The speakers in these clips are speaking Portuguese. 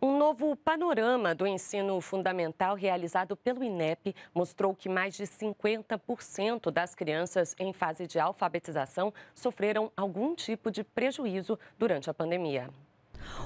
Um novo panorama do ensino fundamental realizado pelo INEP mostrou que mais de 50% das crianças em fase de alfabetização sofreram algum tipo de prejuízo durante a pandemia.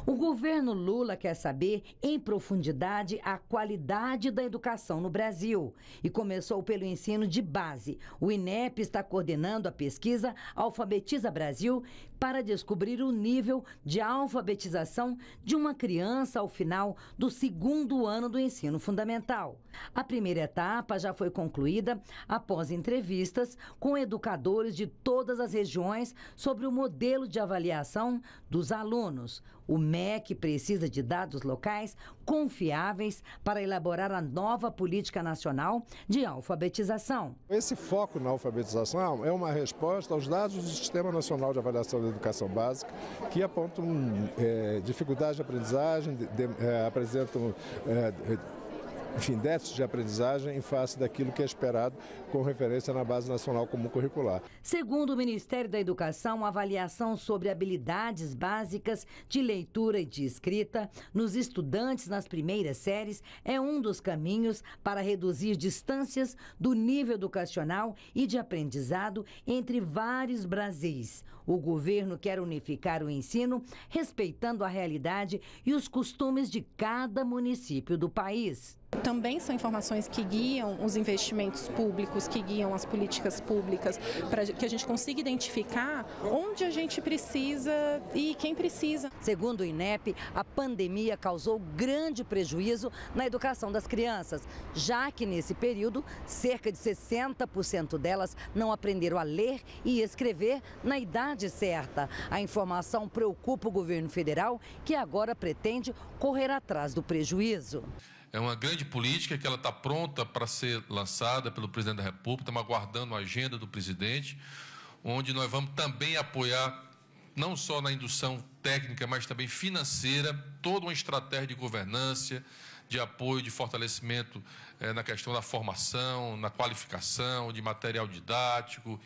O governo Lula quer saber em profundidade a qualidade da educação no Brasil e começou pelo ensino de base. O INEP está coordenando a pesquisa Alfabetiza Brasil para descobrir o nível de alfabetização de uma criança ao final do segundo ano do ensino fundamental. A primeira etapa já foi concluída após entrevistas com educadores de todas as regiões sobre o modelo de avaliação dos alunos. O MEC precisa de dados locais confiáveis para elaborar a nova política nacional de alfabetização. Esse foco na alfabetização é uma resposta aos dados do Sistema Nacional de Avaliação da Educação Básica, que apontam é, dificuldades de aprendizagem, de, de, é, apresentam. É, enfim, déficit de aprendizagem em face daquilo que é esperado com referência na base nacional comum curricular. Segundo o Ministério da Educação, a avaliação sobre habilidades básicas de leitura e de escrita nos estudantes nas primeiras séries é um dos caminhos para reduzir distâncias do nível educacional e de aprendizado entre vários Brasis. O governo quer unificar o ensino, respeitando a realidade e os costumes de cada município do país. Também são informações que guiam os investimentos públicos, que guiam as políticas públicas, para que a gente consiga identificar onde a gente precisa e quem precisa. Segundo o INEP, a pandemia causou grande prejuízo na educação das crianças, já que nesse período, cerca de 60% delas não aprenderam a ler e escrever na idade certa. A informação preocupa o governo federal, que agora pretende correr atrás do prejuízo. É uma grande política que ela está pronta para ser lançada pelo presidente da República, estamos aguardando a agenda do presidente, onde nós vamos também apoiar, não só na indução técnica, mas também financeira, toda uma estratégia de governança, de apoio, de fortalecimento eh, na questão da formação, na qualificação, de material didático,